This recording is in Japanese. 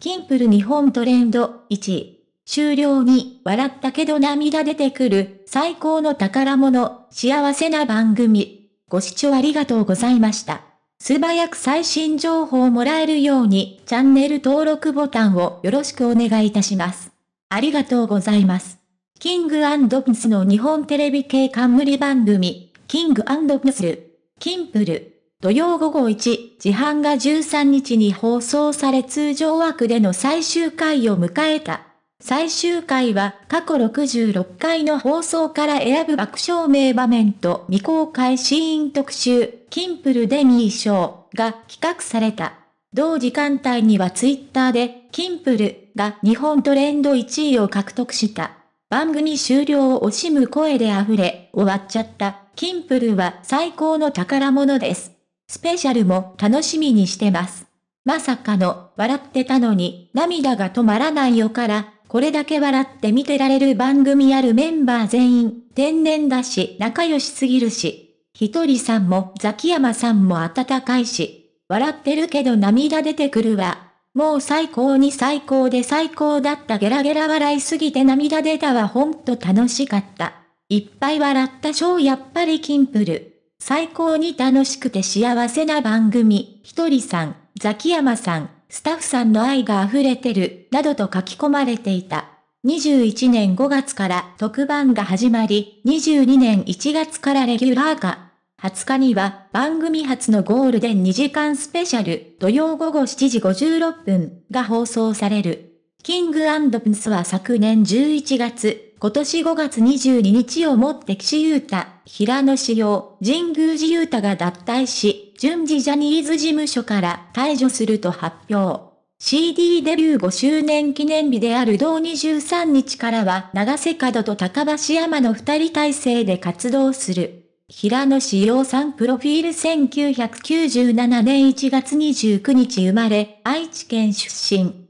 キンプル日本トレンド1位。終了に笑ったけど涙出てくる最高の宝物、幸せな番組。ご視聴ありがとうございました。素早く最新情報をもらえるようにチャンネル登録ボタンをよろしくお願いいたします。ありがとうございます。キングピンスの日本テレビ系冠番組、キングピンスル、キンプル。土曜午後1時半が13日に放送され通常枠での最終回を迎えた。最終回は過去66回の放送から選ぶ爆笑名場面と未公開シーン特集、キンプルデミー賞が企画された。同時間帯にはツイッターで、キンプルが日本トレンド1位を獲得した。番組終了を惜しむ声で溢れ、終わっちゃった。キンプルは最高の宝物です。スペシャルも楽しみにしてます。まさかの、笑ってたのに、涙が止まらないよから、これだけ笑って見てられる番組あるメンバー全員、天然だし、仲良しすぎるし。ひとりさんもザキヤマさんも温かいし、笑ってるけど涙出てくるわ。もう最高に最高で最高だったゲラゲラ笑いすぎて涙出たわほんと楽しかった。いっぱい笑ったショーやっぱりキンプル。最高に楽しくて幸せな番組、ひとりさん、ザキヤマさん、スタッフさんの愛が溢れてる、などと書き込まれていた。21年5月から特番が始まり、22年1月からレギュラー化。20日には番組初のゴールデン2時間スペシャル、土曜午後7時56分が放送される。キングプンスは昨年11月、今年5月22日をもって岸優太、平野志陽、神宮寺優太が脱退し、順次ジャニーズ事務所から退場すると発表。CD デビュー5周年記念日である同23日からは長瀬角と高橋山の2人体制で活動する。平野志陽さんプロフィール1997年1月29日生まれ、愛知県出身。